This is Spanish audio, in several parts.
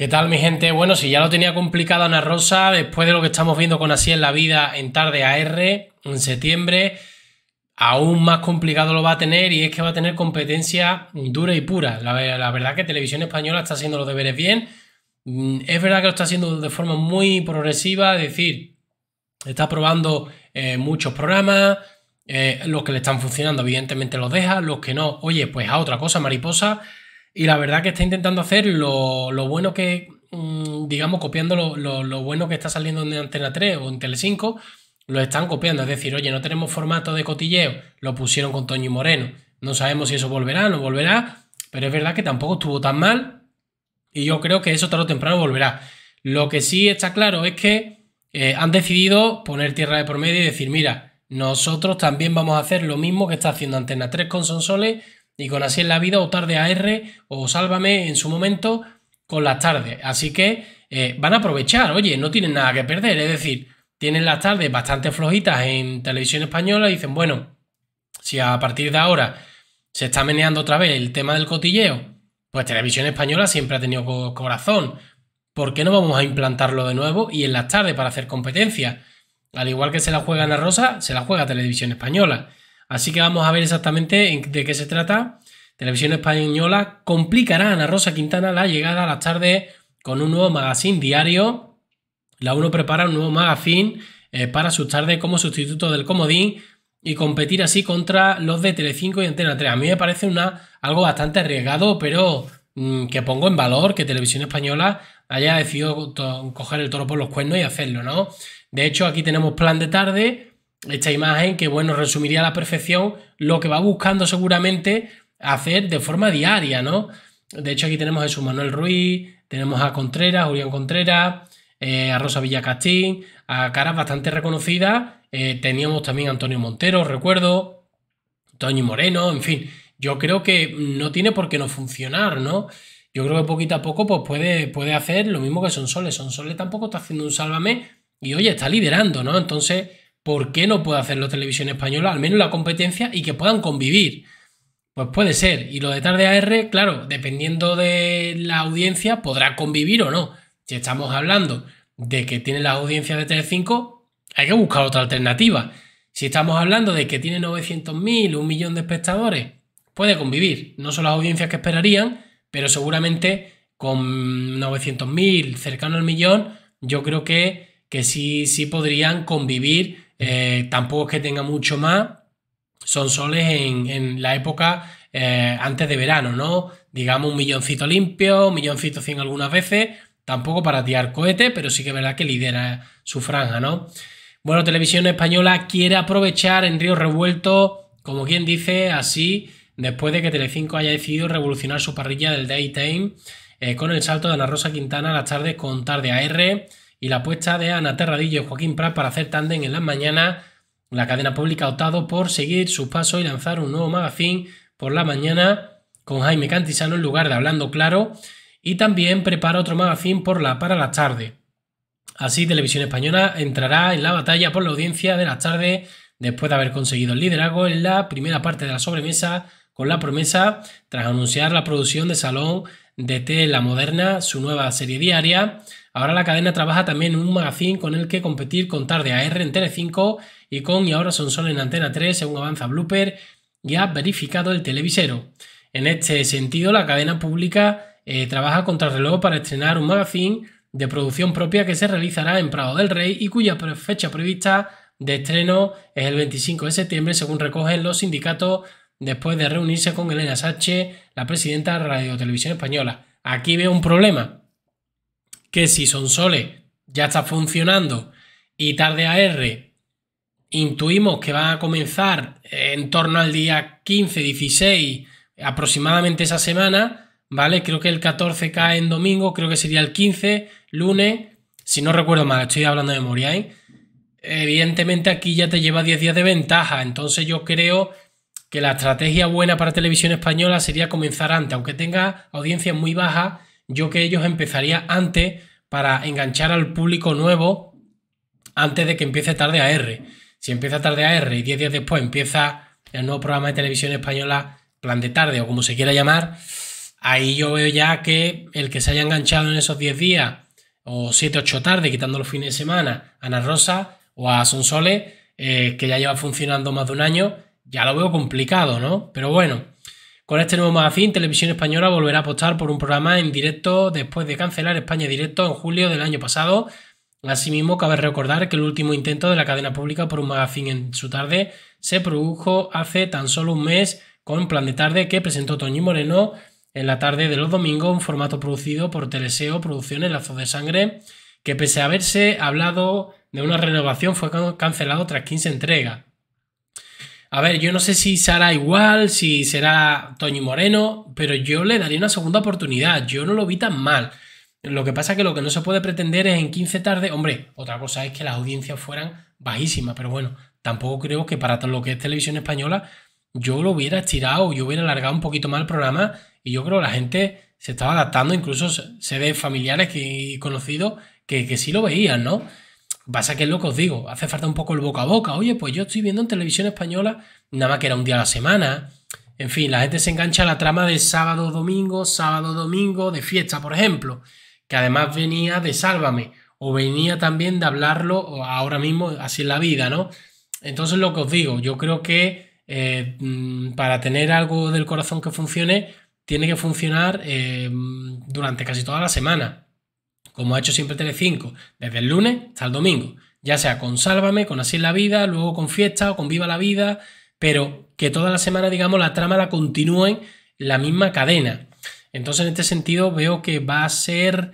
¿Qué tal mi gente? Bueno, si ya lo tenía complicado Ana Rosa, después de lo que estamos viendo con Así en la vida en tarde AR, en septiembre, aún más complicado lo va a tener y es que va a tener competencia dura y pura. La, verdad que Televisión Española está haciendo los deberes bien. Mm, es verdad que lo está haciendo de forma muy progresiva, es decir, está probando eh, muchos programas, eh, los que le están funcionando evidentemente los deja, los que no, oye, pues a otra cosa, mariposa. Y la verdad que está intentando hacer lo, bueno que, mm, digamos, copiando lo, bueno que está saliendo en Antena 3 o en Tele5, lo están copiando. Es decir, oye, no tenemos formato de cotilleo, lo pusieron con Toño y Moreno. No sabemos si eso volverá o no volverá, pero es verdad que tampoco estuvo tan mal y yo creo que eso tarde o temprano volverá. Lo que sí está claro es que eh, han decidido poner tierra de promedio y decir, mira, nosotros también vamos a hacer lo mismo que está haciendo Antena 3 con Sonsoles con Así en la vida o Tarde a r o Sálvame en su momento con las tardes. Así que eh, van a aprovechar, oye, no tienen nada que perder. Es decir, tienen las tardes bastante flojitas en televisión española y dicen, bueno, si a partir de ahora se está meneando otra vez el tema del cotilleo, pues televisión española siempre ha tenido corazón. ¿Por qué no vamos a implantarlo de nuevo y en las tardes para hacer competencia? Al igual que se la juega Ana Rosa, se la juega Televisión Española. Así que vamos a ver exactamente de qué se trata. Televisión Española complicará a Ana Rosa Quintana la llegada a las tardes con un nuevo magazine diario. La 1 prepara un nuevo magazine eh, para sus tardes como sustituto del comodín y competir así contra los de Telecinco y Antena 3. A mí me parece una, algo bastante arriesgado, pero mm, que pongo en valor que Televisión Española haya decidido coger el toro por los cuernos y hacerlo, ¿no? De hecho, aquí tenemos plan de tarde esta imagen que, bueno, resumiría a la perfección lo que va buscando seguramente hacer de forma diaria, ¿no? De hecho, aquí tenemos a Jesús Manuel Ruiz, tenemos a Contreras, Julián Contreras, eh, a Rosa Villacastín, a caras bastante reconocidas. Eh, teníamos también a Antonio Montero, recuerdo, Toño Moreno, en fin. Yo creo que no tiene por qué no funcionar, ¿no? Yo creo que poquito a poco pues puede, puede hacer lo mismo que son Sonsole tampoco está haciendo un sálvame y, oye, está liderando, ¿no? Entonces, ¿por qué no puede hacerlo Televisión Española, al menos la competencia, y que puedan convivir? Pues puede ser. Y lo de tarde AR, claro, dependiendo de la audiencia, podrá convivir o no. Si estamos hablando de que tiene las audiencias de T5, hay que buscar otra alternativa. Si estamos hablando de que tiene 900.000, un millón de espectadores, puede convivir. No son las audiencias que esperarían, pero seguramente con 900.000, cercano al millón, yo creo que, que sí, sí podrían convivir eh, tampoco es que tenga mucho más. Son soles en, la época eh, antes de verano, ¿no? Digamos un milloncito limpio, un milloncito cien algunas veces. Tampoco para tirar cohete, pero sí que es verdad que lidera su franja, ¿no? Bueno, Televisión Española quiere aprovechar en Río Revuelto, como quien dice, así, después de que Telecinco haya decidido revolucionar su parrilla del Daytime eh, con el salto de Ana Rosa Quintana a las tardes con Tarde AR y la apuesta de Ana Terradillo y Joaquín Prat para hacer tándem en las mañanas. La cadena pública ha optado por seguir sus pasos y lanzar un nuevo magazine por la mañana con Jaime Cantisano en lugar de Hablando Claro y también prepara otro magazine por la, para la tarde. Así, Televisión Española entrará en la batalla por la audiencia de las tardes después de haber conseguido el liderazgo en la primera parte de la sobremesa con la promesa tras anunciar la producción de Salón de la Moderna, su nueva serie diaria. Ahora la cadena trabaja también en un magazine con el que competir con Tarde AR en Tele5 y con Y ahora son solo en Antena 3, según avanza Blooper, ya ha verificado el televisero. En este sentido, la cadena pública eh, trabaja contra reloj para estrenar un magazine de producción propia que se realizará en Prado del Rey y cuya fecha prevista de estreno es el 25 de septiembre, según recogen los sindicatos después de reunirse con Elena Sánchez, la presidenta de Radio Televisión Española. Aquí veo un problema, que si son soles... ya está funcionando y tarde AR intuimos que va a comenzar en torno al día 15, 16, aproximadamente esa semana, ¿vale? Creo que el 14 cae en domingo, creo que sería el 15, lunes, si no recuerdo mal, estoy hablando de memoria, ¿eh? Evidentemente aquí ya te lleva 10 días de ventaja, entonces yo creo que la estrategia buena para televisión española sería comenzar antes, aunque tenga audiencias muy baja, yo que ellos empezaría antes para enganchar al público nuevo antes de que empiece tarde a R. Si empieza tarde a R y 10 días después empieza el nuevo programa de televisión española, plan de tarde o como se quiera llamar, ahí yo veo ya que el que se haya enganchado en esos 10 días o 7, 8 tarde, quitando los fines de semana, a Ana Rosa o a Sonsole, eh, que ya lleva funcionando más de un año, ya lo veo complicado, ¿no? Pero bueno, con este nuevo magazine, Televisión Española volverá a apostar por un programa en directo después de cancelar España Directo en julio del año pasado. Asimismo, cabe recordar que el último intento de la cadena pública por un magazine en su tarde se produjo hace tan solo un mes con Plan de Tarde que presentó Toñi Moreno en la tarde de los domingos, un formato producido por Teleseo Producciones Lazo de Sangre, que pese a haberse hablado de una renovación fue cancelado tras 15 entregas. A ver, yo no sé si será igual, si será Toño Moreno, pero yo le daría una segunda oportunidad. Yo no lo vi tan mal. Lo que pasa es que lo que no se puede pretender es en 15 tardes, hombre, otra cosa es que las audiencias fueran bajísimas, pero bueno, tampoco creo que para lo que es televisión española yo lo hubiera estirado, yo hubiera alargado un poquito más el programa y yo creo que la gente se estaba adaptando, incluso se ve familiares que, y conocidos que, que sí lo veían, ¿no? Pasa que es lo que os digo, hace falta un poco el boca a boca. Oye, pues yo estoy viendo en televisión española, nada más que era un día a la semana. En fin, la gente se engancha a la trama de sábado, domingo, sábado, domingo, de fiesta, por ejemplo, que además venía de Sálvame, o venía también de hablarlo ahora mismo, así en la vida, ¿no? Entonces, lo que os digo, yo creo que eh, mm, para tener algo del corazón que funcione, tiene que funcionar eh, mm, durante casi toda la semana como ha hecho siempre Telecinco, desde el lunes hasta el domingo. Ya sea con Sálvame, con Así es la vida, luego con Fiesta o con Viva la vida, pero que toda la semana, digamos, la trama la continúen la misma cadena. Entonces, en este sentido, veo que va a ser,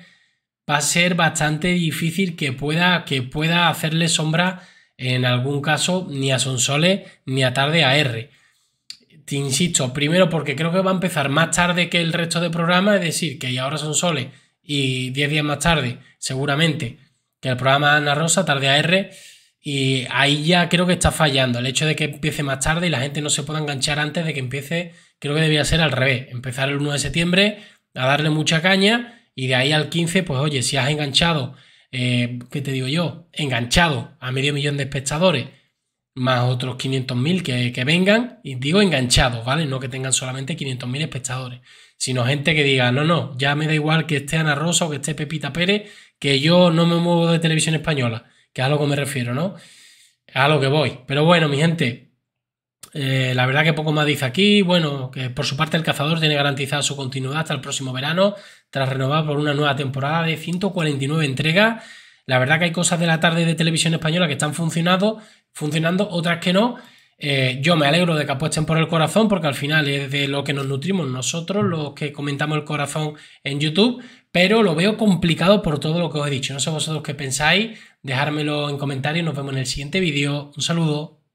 va a ser bastante difícil que pueda, que pueda hacerle sombra en algún caso ni a Sonsole ni a tarde a R. Te insisto, primero porque creo que va a empezar más tarde que el resto del programa, es decir, que ahora Sonsole y 10 días más tarde, seguramente, que el programa Ana Rosa, tarde a R, y ahí ya creo que está fallando. El hecho de que empiece más tarde y la gente no se pueda enganchar antes de que empiece, creo que debía ser al revés. Empezar el 1 de septiembre a darle mucha caña y de ahí al 15, pues oye, si has enganchado, eh, ¿qué te digo yo? Enganchado a medio millón de espectadores más otros 500.000 que, que vengan, y digo enganchados, ¿vale? No que tengan solamente 500.000 espectadores, sino gente que diga, no, no, ya me da igual que esté Ana Rosa o que esté Pepita Pérez, que yo no me muevo de televisión española, que a lo que me refiero, ¿no? A lo que voy. Pero bueno, mi gente, eh, la verdad que poco más dice aquí. Bueno, que por su parte el cazador tiene garantizada su continuidad hasta el próximo verano, tras renovar por una nueva temporada de 149 entregas la verdad que hay cosas de la tarde de televisión española que están funcionando, funcionando otras que no. Eh, yo me alegro de que apuesten por el corazón porque al final es de lo que nos nutrimos nosotros, los que comentamos el corazón en YouTube, pero lo veo complicado por todo lo que os he dicho. No sé vosotros qué pensáis, dejármelo en comentarios. Nos vemos en el siguiente vídeo. Un saludo.